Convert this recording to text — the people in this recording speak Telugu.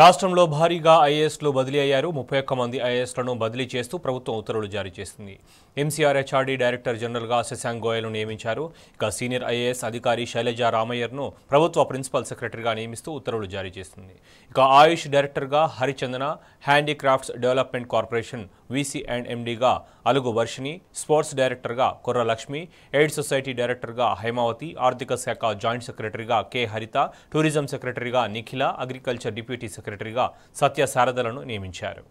రాష్ట్రంలో భారీగా ఐఏఎస్లు బదిలీ అయ్యారు ముప్పై ఒక్క మంది ఐఏఎస్లను బదిలీ చేస్తూ ప్రభుత్వం ఉత్తర్వులు జారీ చేసింది ఎంసీఆర్హెచ్ఆర్డీ డైరెక్టర్ జనరల్గా శశాంక్ గోయల్ను నియమించారు ఇక సీనియర్ ఐఏఎస్ అధికారి శైలజ రామయ్యర్ను ప్రభుత్వ ప్రిన్సిపల్ సెక్రటరీగా నియమిస్తూ ఉత్తర్వులు జారీ చేసింది ఇక ఆయుష్ డైరెక్టర్గా Harichandana handicrafts development corporation VC and ఎండీగా అలుగు వర్షిని స్పోర్ట్స్ డైరెక్టర్గా కుర్ర లక్ష్మి ఎయిడ్ సొసైటీ డైరెక్టర్గా హైమావతి ఆర్థిక శాఖ జాయింట్ సెక్రటరీగా కె హరిత టూరిజం సెక్రటరీగా నిఖిల అగ్రికల్చర్ డిప్యూటీ సెక్రటరీగా సత్య నియమించారు